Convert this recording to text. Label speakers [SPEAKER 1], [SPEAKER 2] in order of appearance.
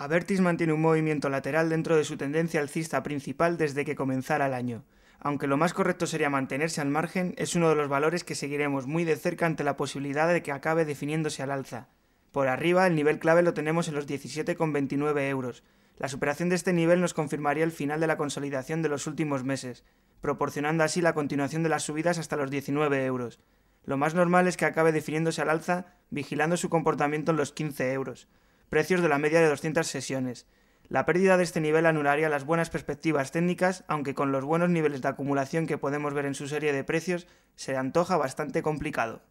[SPEAKER 1] Avertis mantiene un movimiento lateral dentro de su tendencia alcista principal desde que comenzara el año. Aunque lo más correcto sería mantenerse al margen, es uno de los valores que seguiremos muy de cerca ante la posibilidad de que acabe definiéndose al alza. Por arriba, el nivel clave lo tenemos en los 17,29 euros. La superación de este nivel nos confirmaría el final de la consolidación de los últimos meses, proporcionando así la continuación de las subidas hasta los 19 euros. Lo más normal es que acabe definiéndose al alza, vigilando su comportamiento en los 15 euros precios de la media de 200 sesiones. La pérdida de este nivel anularía las buenas perspectivas técnicas, aunque con los buenos niveles de acumulación que podemos ver en su serie de precios, se antoja bastante complicado.